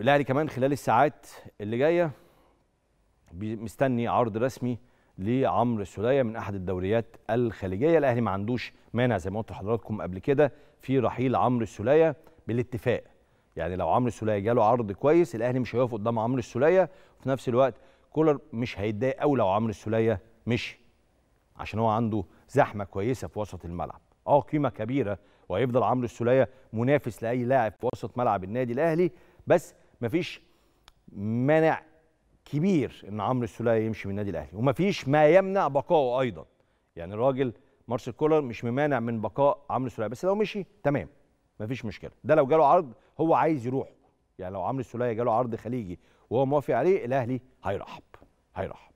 الاهلي كمان خلال الساعات اللي جايه مستني عرض رسمي لعمرو السوليه من احد الدوريات الخليجيه الاهلي ما عندوش مانع زي ما قلت لحضراتكم قبل كده في رحيل عمرو السوليه بالاتفاق يعني لو عمرو السوليه جاله عرض كويس الاهلي مش هيقف قدام عمرو السوليه وفي نفس الوقت كولر مش هيتضايق قوي لو عمرو السوليه مشي عشان هو عنده زحمه كويسه في وسط الملعب اه قيمه كبيره وهيفضل عمرو السوليه منافس لاي لاعب في وسط ملعب النادي الاهلي بس مفيش مانع كبير ان عمرو السوليه يمشي من النادي الاهلي ومفيش ما يمنع بقائه ايضا يعني الراجل مارسيل كولر مش ممانع من بقاء عمرو السوليه بس لو مشي تمام مفيش مشكله ده لو جاله عرض هو عايز يروح يعني لو عمرو السوليه جاله عرض خليجي وهو موافق عليه الاهلي هيرحب هيرحب